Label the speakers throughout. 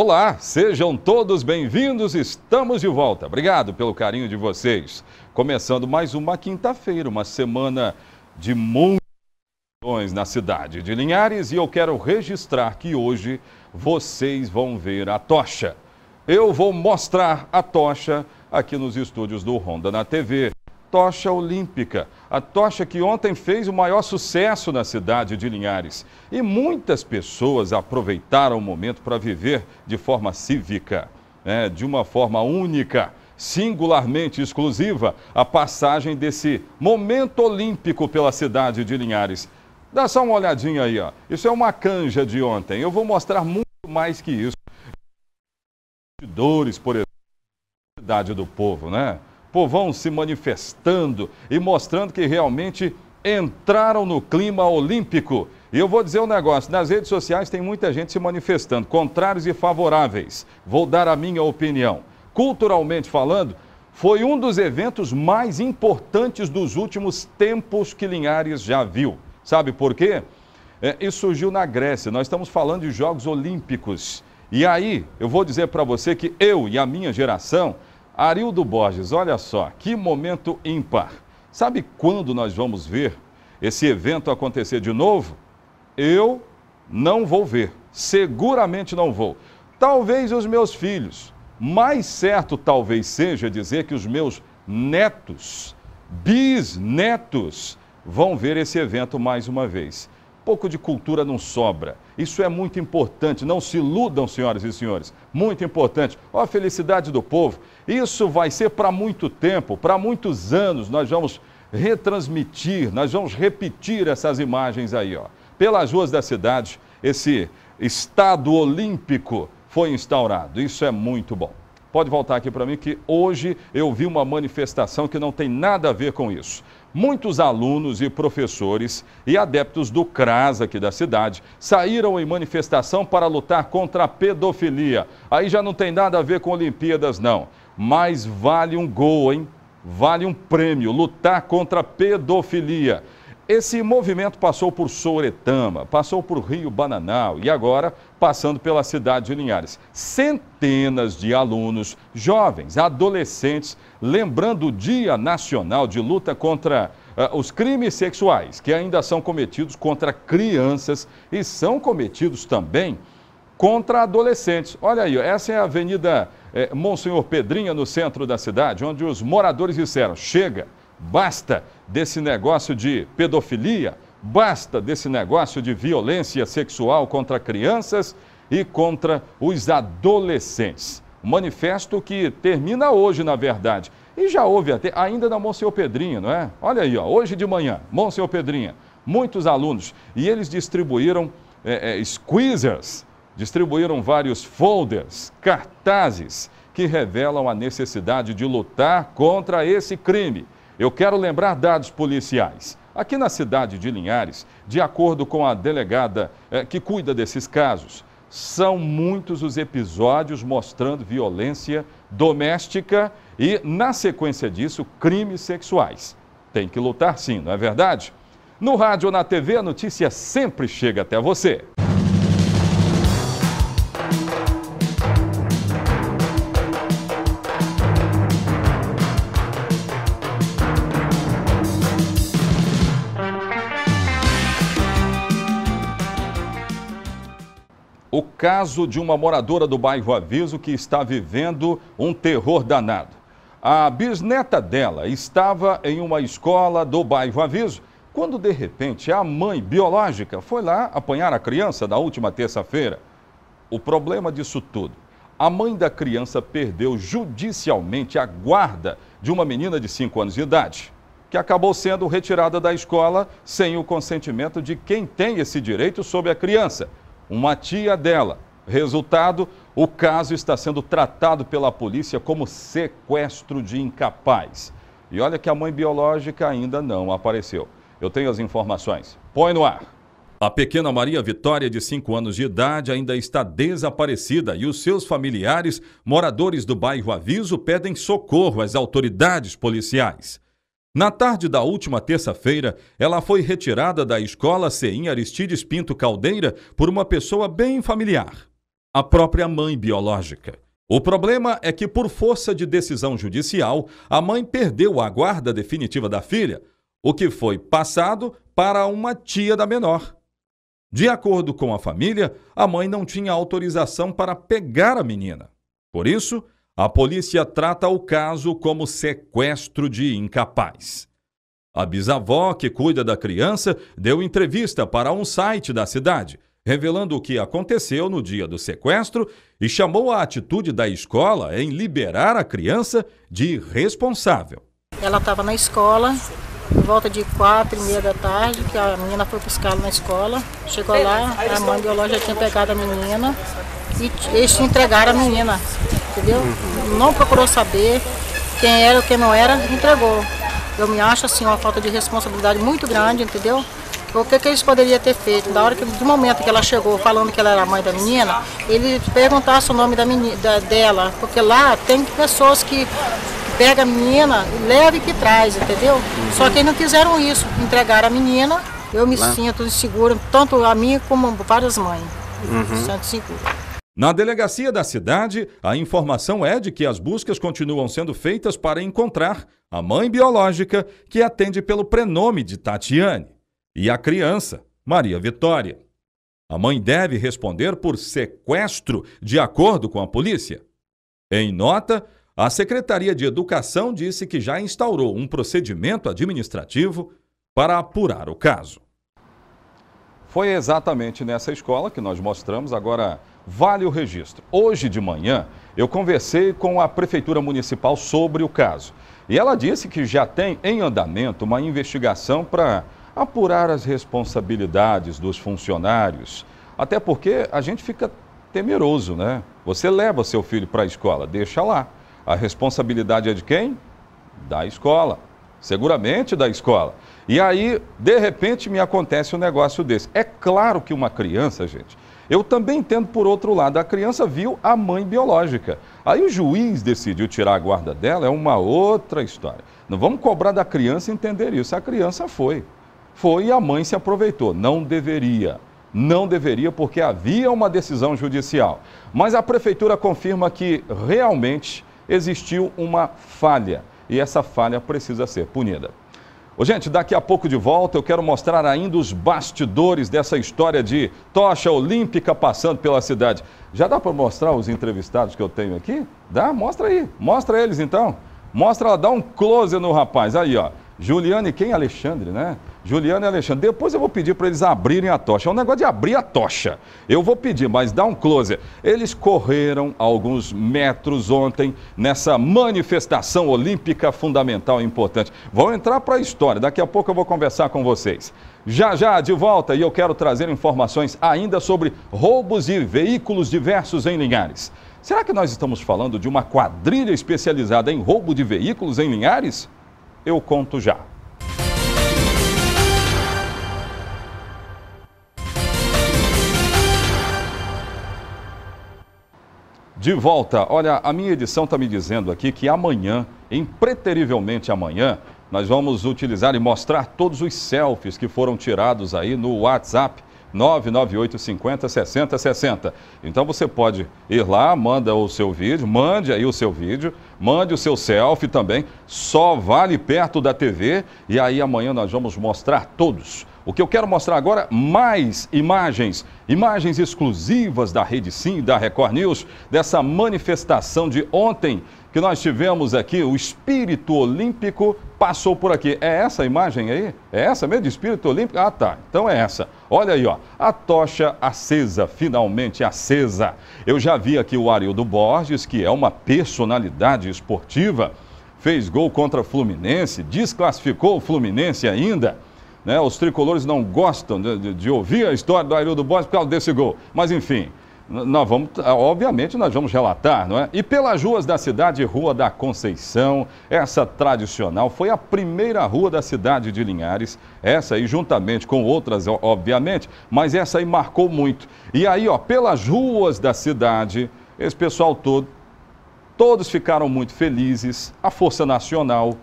Speaker 1: Olá, sejam todos bem-vindos, estamos de volta. Obrigado pelo carinho de vocês. Começando mais uma quinta-feira, uma semana de muitos na cidade de Linhares e eu quero registrar que hoje vocês vão ver a tocha. Eu vou mostrar a tocha aqui nos estúdios do Honda na TV. Tocha Olímpica a tocha que ontem fez o maior sucesso na cidade de Linhares. E muitas pessoas aproveitaram o momento para viver de forma cívica, né, de uma forma única, singularmente exclusiva, a passagem desse momento olímpico pela cidade de Linhares. Dá só uma olhadinha aí, ó. Isso é uma canja de ontem. Eu vou mostrar muito mais que isso. Dores, por exemplo, cidade do povo, né? povão se manifestando e mostrando que realmente entraram no clima olímpico. E eu vou dizer um negócio: nas redes sociais tem muita gente se manifestando, contrários e favoráveis. Vou dar a minha opinião. Culturalmente falando, foi um dos eventos mais importantes dos últimos tempos que Linhares já viu. Sabe por quê? É, isso surgiu na Grécia. Nós estamos falando de Jogos Olímpicos. E aí, eu vou dizer para você que eu e a minha geração Arildo Borges, olha só, que momento ímpar. Sabe quando nós vamos ver esse evento acontecer de novo? Eu não vou ver, seguramente não vou. Talvez os meus filhos. Mais certo talvez seja dizer que os meus netos, bisnetos, vão ver esse evento mais uma vez. Pouco de cultura não sobra. Isso é muito importante. Não se iludam, senhoras e senhores. Muito importante. Ó, a felicidade do povo. Isso vai ser para muito tempo, para muitos anos. Nós vamos retransmitir, nós vamos repetir essas imagens aí, ó. Pelas ruas da cidade, esse estado olímpico foi instaurado. Isso é muito bom. Pode voltar aqui para mim que hoje eu vi uma manifestação que não tem nada a ver com isso. Muitos alunos e professores e adeptos do CRAS aqui da cidade saíram em manifestação para lutar contra a pedofilia. Aí já não tem nada a ver com Olimpíadas, não mas vale um gol, hein? Vale um prêmio, lutar contra a pedofilia. Esse movimento passou por Souretama, passou por Rio Bananal e agora passando pela cidade de Linhares. Centenas de alunos, jovens, adolescentes, lembrando o Dia Nacional de Luta contra uh, os Crimes Sexuais, que ainda são cometidos contra crianças e são cometidos também contra adolescentes. Olha aí, essa é a Avenida é, Monsenhor Pedrinha, no centro da cidade, onde os moradores disseram: chega, basta desse negócio de pedofilia, basta desse negócio de violência sexual contra crianças e contra os adolescentes. Manifesto que termina hoje, na verdade. E já houve até, ainda na Monsenhor Pedrinha, não é? Olha aí, ó, hoje de manhã, Monsenhor Pedrinha, muitos alunos, e eles distribuíram é, é, squeezers distribuíram vários folders, cartazes, que revelam a necessidade de lutar contra esse crime. Eu quero lembrar dados policiais. Aqui na cidade de Linhares, de acordo com a delegada eh, que cuida desses casos, são muitos os episódios mostrando violência doméstica e, na sequência disso, crimes sexuais. Tem que lutar sim, não é verdade? No rádio ou na TV, a notícia sempre chega até você. caso de uma moradora do bairro Aviso que está vivendo um terror danado. A bisneta dela estava em uma escola do bairro Aviso quando, de repente, a mãe biológica foi lá apanhar a criança da última terça-feira. O problema disso tudo: a mãe da criança perdeu judicialmente a guarda de uma menina de 5 anos de idade, que acabou sendo retirada da escola sem o consentimento de quem tem esse direito sobre a criança uma tia dela. Resultado: o caso está sendo tratado pela polícia como sequestro de incapaz. E olha que a mãe biológica ainda não apareceu. Eu tenho as informações. Põe no ar. A pequena Maria Vitória, de 5 anos de idade, ainda está desaparecida e os seus familiares, moradores do bairro Aviso, pedem socorro às autoridades policiais. Na tarde da última terça-feira, ela foi retirada da escola CEIM Aristides Pinto Caldeira por uma pessoa bem familiar, a própria mãe biológica. O problema é que, por força de decisão judicial, a mãe perdeu a guarda definitiva da filha, o que foi passado para uma tia da menor. De acordo com a família, a mãe não tinha autorização para pegar a menina. Por isso, a polícia trata o caso como sequestro de incapaz. A bisavó, que cuida da criança, deu entrevista para um site da cidade, revelando o que aconteceu no dia do sequestro e chamou a atitude da escola em liberar a criança de responsável.
Speaker 2: Ela estava na escola, por volta de quatro e meia da tarde, que a menina foi buscá-la na escola. Chegou lá, a mãe biológica tinha pegado a menina e eles entregaram a menina entendeu? Uhum. Não procurou saber quem era, quem não era, entregou. Eu me acho assim uma falta de responsabilidade muito grande, entendeu? O que, que eles poderiam ter feito? Da hora que, do momento que ela chegou falando que ela era a mãe da menina, ele perguntasse o nome da menina, da, dela, porque lá tem pessoas que pega a menina, leva e que traz, entendeu? Uhum. Só que eles não quiseram isso, entregar a menina, eu me lá. sinto inseguro, tanto a mim como várias mães. Uhum. Sinto seguro.
Speaker 1: Na delegacia da cidade, a informação é de que as buscas continuam sendo feitas para encontrar a mãe biológica, que atende pelo prenome de Tatiane, e a criança, Maria Vitória. A mãe deve responder por sequestro, de acordo com a polícia. Em nota, a Secretaria de Educação disse que já instaurou um procedimento administrativo para apurar o caso. Foi exatamente nessa escola que nós mostramos agora Vale o registro. Hoje de manhã, eu conversei com a Prefeitura Municipal sobre o caso. E ela disse que já tem em andamento uma investigação para apurar as responsabilidades dos funcionários. Até porque a gente fica temeroso, né? Você leva seu filho para a escola, deixa lá. A responsabilidade é de quem? Da escola. Seguramente da escola. E aí, de repente, me acontece um negócio desse. É claro que uma criança, gente, eu também entendo, por outro lado, a criança viu a mãe biológica. Aí o juiz decidiu tirar a guarda dela, é uma outra história. Não vamos cobrar da criança entender isso. A criança foi. Foi e a mãe se aproveitou. Não deveria. Não deveria, porque havia uma decisão judicial. Mas a prefeitura confirma que realmente existiu uma falha. E essa falha precisa ser punida. Ô, gente, daqui a pouco de volta eu quero mostrar ainda os bastidores dessa história de tocha olímpica passando pela cidade. Já dá para mostrar os entrevistados que eu tenho aqui? Dá? Mostra aí. Mostra eles então. Mostra, dá um close no rapaz. Aí, ó. Juliane quem? Alexandre, né? Juliana e Alexandre, depois eu vou pedir para eles abrirem a tocha. É um negócio de abrir a tocha. Eu vou pedir, mas dá um close. Eles correram alguns metros ontem nessa manifestação olímpica fundamental e importante. Vão entrar para a história. Daqui a pouco eu vou conversar com vocês. Já já de volta e eu quero trazer informações ainda sobre roubos e veículos diversos em Linhares. Será que nós estamos falando de uma quadrilha especializada em roubo de veículos em Linhares? Eu conto já. De volta, olha, a minha edição está me dizendo aqui que amanhã, impreterivelmente amanhã, nós vamos utilizar e mostrar todos os selfies que foram tirados aí no WhatsApp 998 50 60 60. Então você pode ir lá, manda o seu vídeo, mande aí o seu vídeo, mande o seu selfie também, só vale perto da TV e aí amanhã nós vamos mostrar todos. O que eu quero mostrar agora, mais imagens Imagens exclusivas da Rede Sim e da Record News dessa manifestação de ontem que nós tivemos aqui, o espírito olímpico passou por aqui. É essa a imagem aí? É essa mesmo? Espírito olímpico? Ah, tá. Então é essa. Olha aí, ó. A tocha acesa, finalmente acesa. Eu já vi aqui o Arildo Borges, que é uma personalidade esportiva, fez gol contra o Fluminense, desclassificou o Fluminense ainda. Né? Os tricolores não gostam de, de, de ouvir a história do Arildo Borges por causa desse gol. Mas enfim, nós vamos, obviamente, nós vamos relatar, não é? E pelas ruas da cidade, Rua da Conceição, essa tradicional, foi a primeira rua da cidade de Linhares, essa aí juntamente com outras, obviamente, mas essa aí marcou muito. E aí, ó, pelas ruas da cidade, esse pessoal todo, todos ficaram muito felizes, a Força Nacional,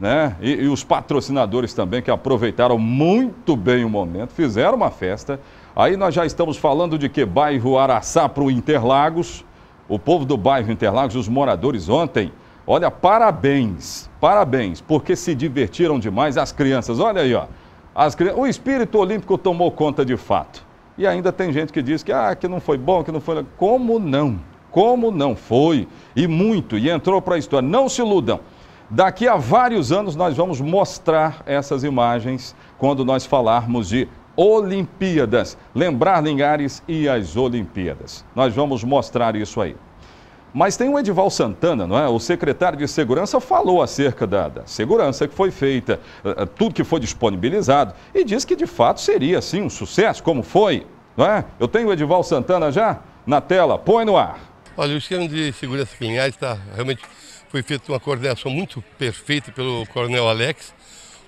Speaker 1: né? E, e, os patrocinadores também que aproveitaram muito bem o momento, fizeram uma festa. Aí nós já estamos falando de que bairro Araçá para o Interlagos, o povo do bairro Interlagos, os moradores ontem, olha, parabéns, parabéns, porque se divertiram demais as crianças. Olha aí, ó, as o espírito olímpico tomou conta de fato. E ainda tem gente que diz que, ah, que não foi bom, que não foi. Como não? Como não foi? E muito, e entrou para a história. Não se iludam. Daqui a vários anos nós vamos mostrar essas imagens quando nós falarmos de Olimpíadas. Lembrar Lingares e as Olimpíadas. Nós vamos mostrar isso aí. Mas tem o Edival Santana, não é? O secretário de Segurança falou acerca da, da segurança que foi feita, eh, eh, tudo que foi disponibilizado, e diz que de fato seria sim um sucesso, como foi, não é? Eu tenho o Edival Santana já na tela,
Speaker 3: põe no ar. Olha, o esquema de segurança em Linhares está realmente foi feita uma coordenação muito perfeita pelo Coronel Alex,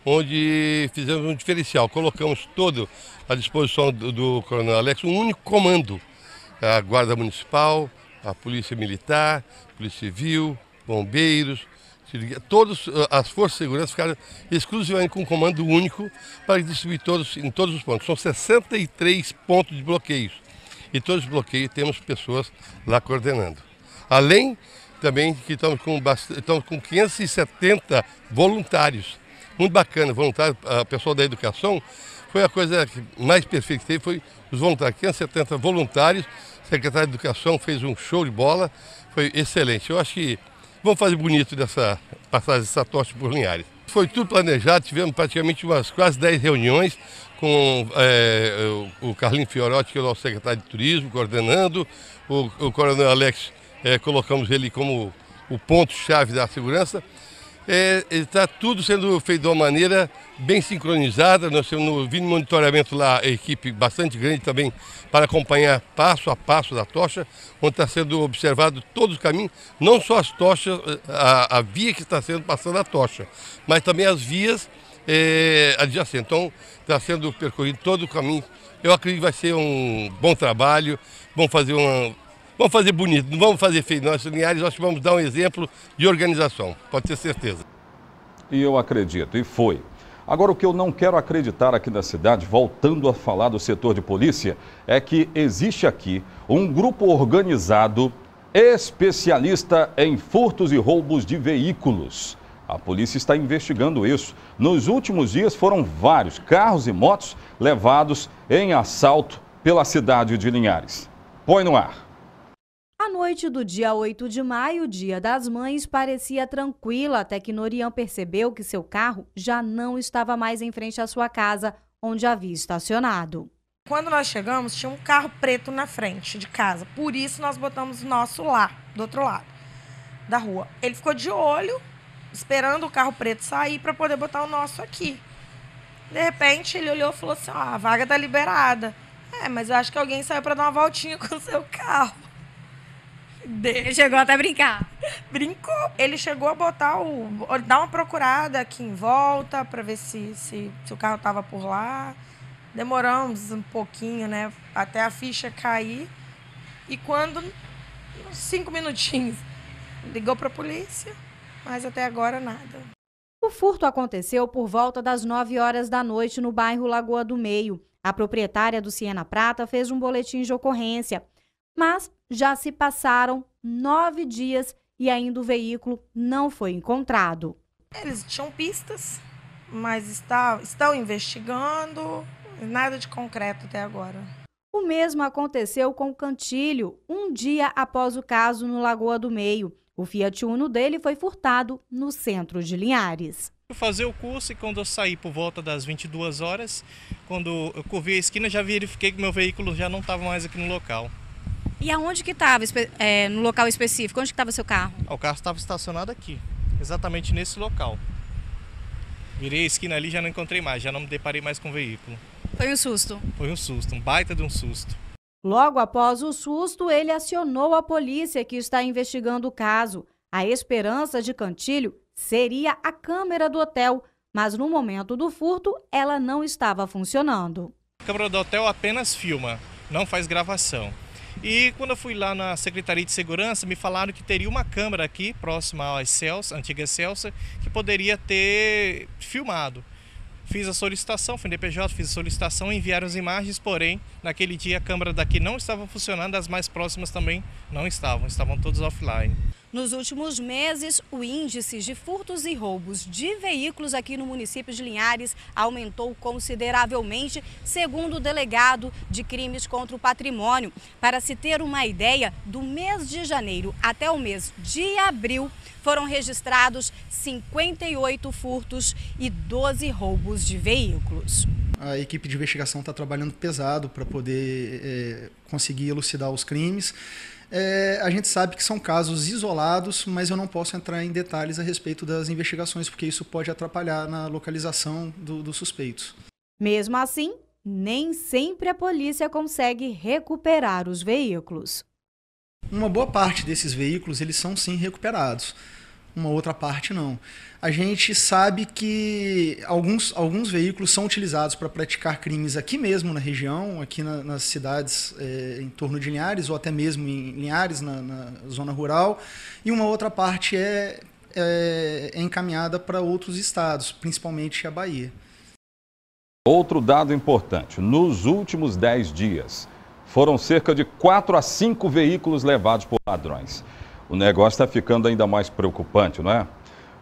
Speaker 3: onde fizemos um diferencial. Colocamos todo à disposição do, do Coronel Alex um único comando: a Guarda Municipal, a Polícia Militar, Polícia Civil, Bombeiros, todas eh, as forças de segurança ficaram exclusivamente com um comando único para distribuir todos, em todos os pontos. São 63 pontos de bloqueios. E todos os bloqueios temos pessoas lá coordenando. Além também que estamos com, estamos com 570 voluntários. Muito bacana, voluntário, a pessoa da educação, foi a coisa mais perfeita que teve, foi os voluntários, 570 voluntários, o secretário de Educação fez um show de bola, foi excelente. Eu acho que vamos fazer bonito dessa passagem, dessa tocha por Linhares. Foi tudo planejado, tivemos praticamente umas quase 10 reuniões com é, o Carlinho Fiorotti, que é o nosso secretário de Turismo, coordenando, o, o coronel Alex é, colocamos ele como o ponto-chave da segurança. É, está tudo sendo feito de uma maneira bem sincronizada. Nós temos no vindo monitoramento lá a equipe bastante grande também para acompanhar passo a passo da tocha, onde está sendo observado todo o caminho, não só as tochas, eh, a, a via que está sendo passando a tocha, mas também as vias é, adjacentes. Então está sendo percorrido todo o caminho. Eu acredito que vai ser um bom trabalho, vão fazer uma Vamos fazer bonito, não vamos fazer feio. Nós, Linhares, nós vamos dar um exemplo de organização, pode ter certeza.
Speaker 1: E eu acredito, e foi. Agora, o que eu não quero acreditar aqui na cidade, voltando a falar do setor de polícia, é que existe aqui um grupo organizado especialista em furtos e roubos de veículos. A polícia está investigando isso. Nos últimos dias foram vários carros e motos levados em assalto pela cidade de Linhares. Põe no ar.
Speaker 4: A noite do dia 8 de maio, dia das mães, parecia tranquila até que Norian percebeu que seu carro já não estava mais em frente à sua casa, onde havia
Speaker 2: estacionado. Quando nós chegamos, tinha um carro preto na frente de casa. Por isso nós botamos o nosso lá, do outro lado da rua. Ele ficou de olho, esperando o carro preto sair para poder botar o nosso aqui. De repente, ele olhou e falou assim: "Ó, ah, a vaga tá liberada". É, mas eu acho que alguém saiu para dar uma voltinha com o seu carro. Ele chegou até a brincar. Brincou. Ele chegou a botar o. dar uma procurada aqui em volta para ver se, se, se, o carro tava por lá. Demoramos um pouquinho, né? Até a ficha cair. E quando. Uns cinco minutinhos. Ligou para a polícia, mas até agora nada.
Speaker 4: O furto aconteceu por volta das 9 horas da noite no bairro Lagoa do Meio. A proprietária do Siena Prata fez um boletim de ocorrência, mas já se passaram nove dias e ainda o veículo não foi encontrado.
Speaker 2: Eles tinham pistas, mas está, estão investigando, nada de concreto até agora.
Speaker 4: O mesmo aconteceu com o Cantilho, um dia após o caso no Lagoa do Meio. O Fiat Uno dele foi furtado no centro de Linhares.
Speaker 5: Fazer o curso e quando eu saí por volta das 22 horas, quando eu curvi a esquina, já verifiquei que meu veículo já não estava mais aqui no local.
Speaker 4: E aonde que estava, é, no local específico? Onde que estava seu carro?
Speaker 5: Ah, o carro estava estacionado aqui, exatamente nesse local. Virei a esquina ali já não encontrei mais, já não me deparei mais com o veículo.
Speaker 4: Foi um susto?
Speaker 5: Foi um susto, um baita de um susto.
Speaker 4: Logo após o susto, ele acionou a polícia que está investigando o caso. A esperança de Cantilho seria a câmera do hotel, mas no momento do furto ela não estava funcionando.
Speaker 5: A câmera do hotel apenas filma, não faz gravação. E quando eu fui lá na Secretaria de Segurança, me falaram que teria uma câmera aqui, próxima à Celsa, antiga Celsa, que poderia ter filmado. Fiz a solicitação, fui DPJ, fiz a solicitação, enviaram as imagens, porém, naquele dia a câmera daqui não estava funcionando, as mais próximas também não estavam, estavam todas offline.
Speaker 4: Nos últimos meses, o índice de furtos e roubos de veículos aqui no município de Linhares aumentou consideravelmente, segundo o delegado de crimes contra o patrimônio. Para se ter uma ideia, do mês de janeiro até o mês de abril, foram registrados 58 furtos e 12 roubos de veículos
Speaker 6: a equipe de investigação está trabalhando pesado para poder é, conseguir elucidar os crimes. É, a gente sabe que são casos isolados, mas eu não posso entrar em detalhes a respeito das investigações, porque isso pode atrapalhar na localização dos do suspeitos.
Speaker 4: Mesmo assim, nem sempre a polícia consegue recuperar os veículos.
Speaker 6: Uma boa parte desses veículos eles são sim recuperados uma outra parte não. A gente sabe que alguns, alguns veículos são utilizados para praticar crimes aqui mesmo na região, aqui na, nas cidades é, em torno de Linhares, ou até mesmo em Linhares, na, na zona rural, e uma outra parte é, é, é encaminhada para outros estados, principalmente a Bahia.
Speaker 1: Outro dado importante: nos últimos 10 dias, foram cerca de 4 a 5 veículos levados por ladrões o negócio está ficando ainda mais preocupante, não é?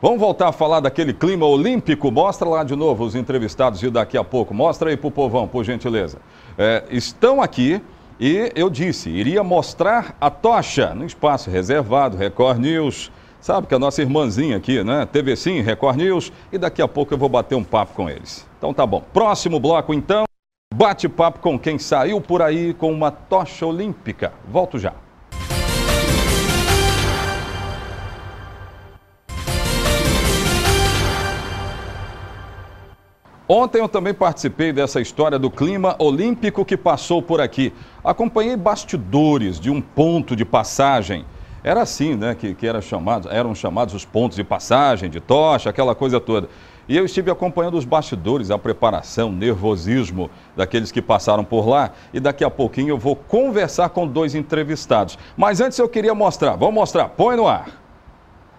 Speaker 1: Vamos voltar a falar daquele clima olímpico. Mostra lá de novo os entrevistados e daqui a pouco. Mostra aí para o povão, por gentileza. É, estão aqui e eu disse, iria mostrar a tocha no espaço reservado, Record News. Sabe que a nossa irmãzinha aqui, né? TV Sim, Record News. E daqui a pouco eu vou bater um papo com eles. Então tá bom. Próximo bloco então. Bate-papo com quem saiu por aí com uma tocha olímpica. Volto já. Ontem eu também participei dessa história do clima olímpico que passou por aqui. Acompanhei bastidores de um ponto de passagem. Era assim, né, que, que era chamado, eram chamados os pontos de passagem, de tocha, aquela coisa toda. E eu estive acompanhando os bastidores, a preparação, o nervosismo daqueles que passaram por lá. E daqui a pouquinho eu vou conversar com dois entrevistados. Mas antes eu queria mostrar, vou mostrar, põe no ar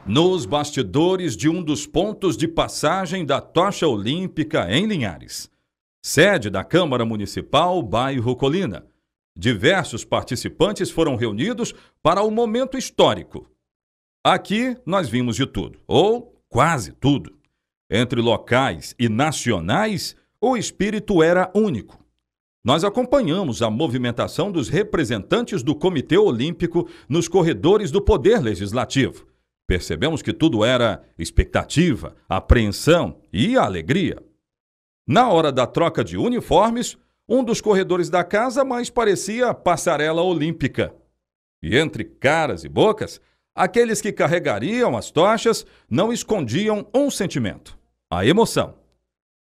Speaker 1: nos bastidores de um dos pontos de passagem da tocha olímpica em Linhares, sede da Câmara Municipal, bairro Colina. Diversos participantes foram reunidos para o momento histórico. Aqui nós vimos de tudo, ou quase tudo. Entre locais e nacionais, o espírito era único. Nós acompanhamos a movimentação dos representantes do Comitê Olímpico nos corredores do Poder Legislativo Percebemos que tudo era expectativa, apreensão e alegria. Na hora da troca de uniformes, um dos corredores da casa mais parecia passarela olímpica. E entre caras e bocas, aqueles que carregariam as tochas não escondiam um sentimento: a emoção.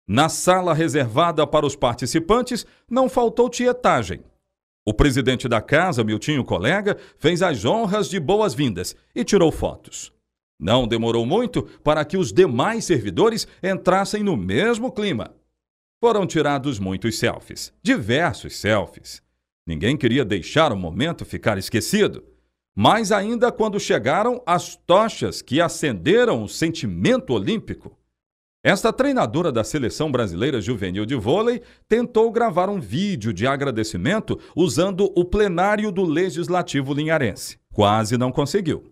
Speaker 1: Na sala reservada para os participantes não faltou tietagem. O presidente da casa, Miltinho Colega, fez as honras de boas-vindas e tirou fotos. Não demorou muito para que os demais servidores entrassem no mesmo clima. Foram tirados muitos selfies, diversos selfies. Ninguém queria deixar o momento ficar esquecido. Mas ainda quando chegaram as tochas que acenderam o sentimento olímpico, esta treinadora da seleção brasileira juvenil de vôlei tentou gravar um vídeo de agradecimento usando o plenário do Legislativo Linharense. Quase não conseguiu.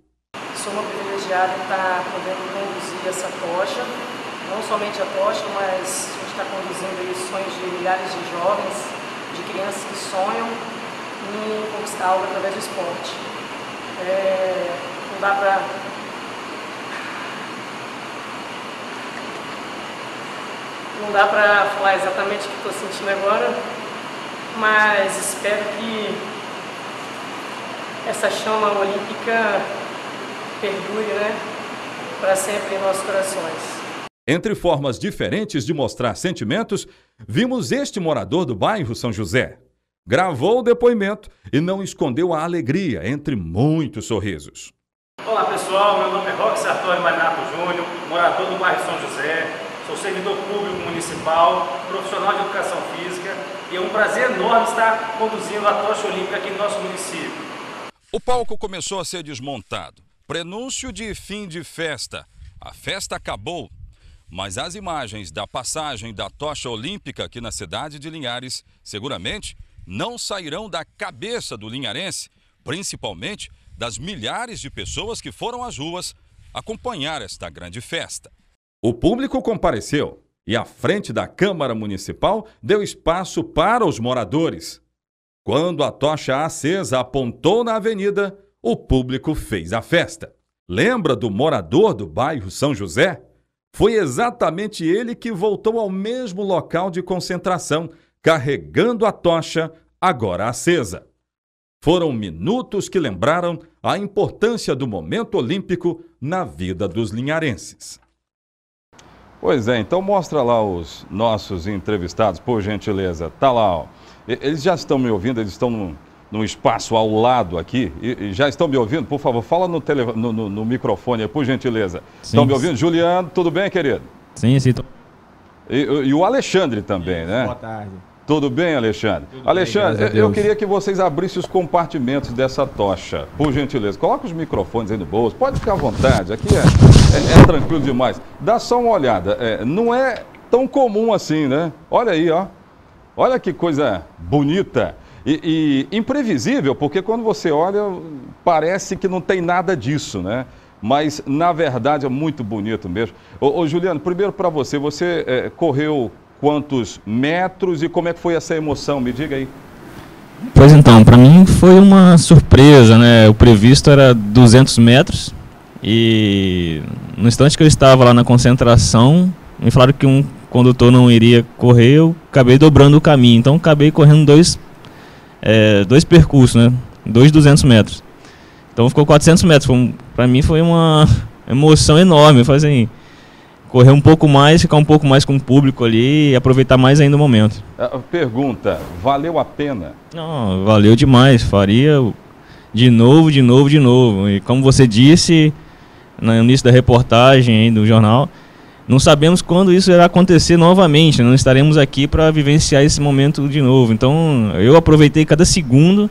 Speaker 2: Sou uma privilegiada em estar tá podendo conduzir essa tocha, não somente a tocha, mas a gente está conduzindo aí os sonhos de milhares de jovens, de crianças que sonham em conquistar algo através do esporte. É, não dá para não dá para falar exatamente o que estou sentindo agora, mas espero que essa chama olímpica perdure, né, para sempre em nossos corações.
Speaker 1: Entre formas diferentes de mostrar sentimentos, vimos este morador do bairro São José. Gravou o depoimento e não escondeu a alegria entre muitos sorrisos. Olá pessoal, meu nome é Roque Sartori Marinato Júnior, morador do bairro São José, Sou servidor público municipal, profissional de educação física e é um prazer enorme estar conduzindo a tocha olímpica aqui no nosso município. O palco começou a ser desmontado. Prenúncio de fim de festa. A festa acabou, mas as imagens da passagem da tocha olímpica aqui na cidade de Linhares seguramente não sairão da cabeça do linharense, principalmente das milhares de pessoas que foram às ruas acompanhar esta grande festa. O público compareceu e a frente da Câmara Municipal deu espaço para os moradores. Quando a tocha acesa apontou na avenida, o público fez a festa. Lembra do morador do bairro São José? Foi exatamente ele que voltou ao mesmo local de concentração, carregando a tocha, agora acesa. Foram minutos que lembraram a importância do momento olímpico na vida dos linharenses. Pois é, então mostra lá os nossos entrevistados, por gentileza. Tá lá, ó. Eles já estão me ouvindo, eles estão num, num espaço ao lado aqui. E, e, já estão me ouvindo? Por favor, fala no, tele, no, no, no microfone, por gentileza. Sim, estão me ouvindo? Sim. Juliano, tudo bem, querido? Sim, sim. Tô... E, e, o Alexandre também, né? Boa tarde. Tudo bem, Alexandre? Tudo Alexandre, bem, eu queria que vocês abrissem os compartimentos dessa tocha, por gentileza. Coloca os microfones aí no bolso, pode ficar à vontade, aqui é, é, é tranquilo demais. Dá só uma olhada, é, não é tão comum assim, né? Olha aí, ó. Olha que coisa bonita e, e imprevisível, porque quando você olha, parece que não tem nada disso, né? mas na verdade é muito bonito mesmo. Ô, ô Juliano, primeiro para você, você é, correu quantos metros e como é que foi essa emoção? Me diga aí.
Speaker 6: Pois então, para mim foi uma surpresa, né? O previsto era 200 metros e no instante que eu estava lá na concentração, me falaram que um condutor não iria correr, eu acabei dobrando o caminho. Então acabei correndo dois, é, dois percursos, né? Dois 200 metros. Então ficou 400 metros. Para mim foi uma emoção enorme. Eu falei assim, correr um pouco mais, ficar um pouco mais com o público ali e aproveitar mais ainda o momento.
Speaker 1: Ah, pergunta, valeu a pena?
Speaker 6: Não, valeu demais, faria de novo, de novo, de novo. E como você disse no início da reportagem do jornal, não sabemos quando isso irá acontecer novamente, né? não estaremos aqui para vivenciar esse momento de novo. Então, eu aproveitei cada segundo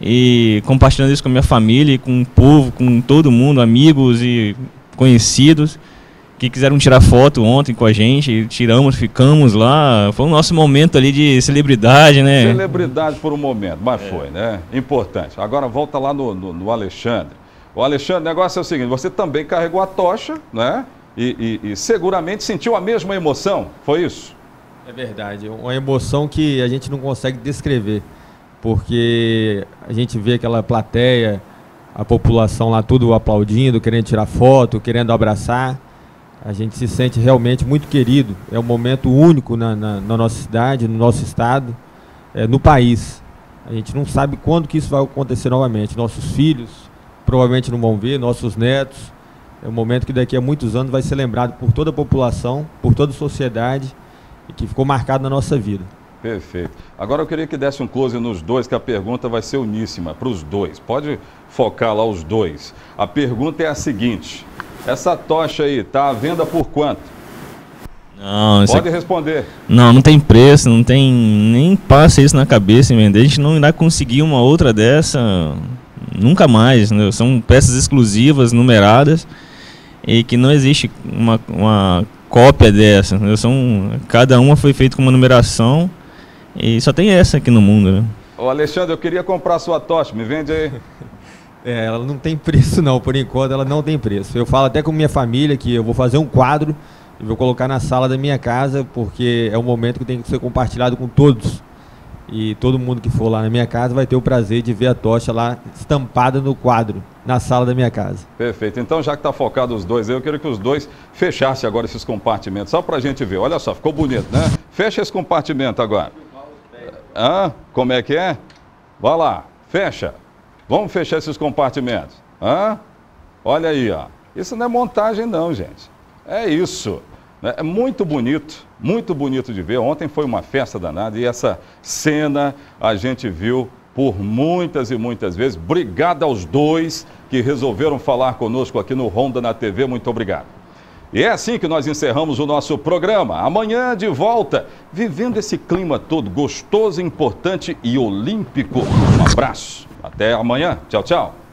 Speaker 6: e compartilhando isso com a minha família, com o povo, com todo mundo, amigos e conhecidos que quiseram tirar foto ontem com a gente, tiramos, ficamos lá. Foi o nosso momento ali de celebridade, né?
Speaker 1: Celebridade por um momento, mas é. foi, né? Importante. Agora volta lá no, no, no, Alexandre. O Alexandre, o negócio é o seguinte: você também carregou a tocha, né? E, e, e seguramente sentiu a mesma emoção, foi isso?
Speaker 7: É verdade, uma emoção que a gente não consegue descrever, porque a gente vê aquela plateia, a população lá tudo aplaudindo, querendo tirar foto, querendo abraçar. A gente se sente realmente muito querido. É um momento único na, na, na nossa cidade, no nosso estado, é, no país. A gente não sabe quando que isso vai acontecer novamente. Nossos filhos provavelmente não vão ver, nossos netos. É um momento que daqui a muitos anos vai ser lembrado por toda a população, por toda a sociedade e que ficou marcado na nossa vida.
Speaker 1: Perfeito. Agora eu queria que desse um close nos dois, que a pergunta vai ser uníssima para os dois. Pode focar lá os dois. A pergunta é a seguinte: essa tocha aí tá à venda por quanto?
Speaker 6: Não, Pode aqui... responder. Não, não tem preço, não tem. Nem passa isso na cabeça em vender. A gente não irá conseguir uma outra dessa nunca mais. Né? São peças exclusivas, numeradas, e que não existe uma, uma cópia dessa. Né? São, cada uma foi feita com uma numeração e só tem essa aqui no mundo, né?
Speaker 1: Ô Alexandre, eu queria comprar sua tocha, me vende aí.
Speaker 7: É, ela não tem preço não, por enquanto ela não tem preço. Eu falo até com minha família que eu vou fazer um quadro e vou colocar na sala da minha casa, porque é um momento que tem que ser compartilhado com todos. E todo mundo que for lá na minha casa vai ter o prazer de ver a tocha lá estampada no quadro, na sala da minha casa.
Speaker 1: Perfeito. Então, já que está focado os dois, eu quero que os dois fechassem agora esses compartimentos, só para a gente ver. Olha só, ficou bonito, né? Fecha esse compartimento agora. Hã? Como é que é? Vai lá, fecha. Vamos fechar esses compartimentos. Hã? Olha aí, ó. Isso não é montagem não, gente. É isso. Né? É muito bonito, muito bonito de ver. Ontem foi uma festa danada e essa cena a gente viu por muitas e muitas vezes. Obrigado aos dois que resolveram falar conosco aqui no Ronda na TV. Muito obrigado. E é assim que nós encerramos o nosso programa. Amanhã de volta, vivendo esse clima todo gostoso, importante e olímpico. Um abraço. Até amanhã. Tchau, tchau.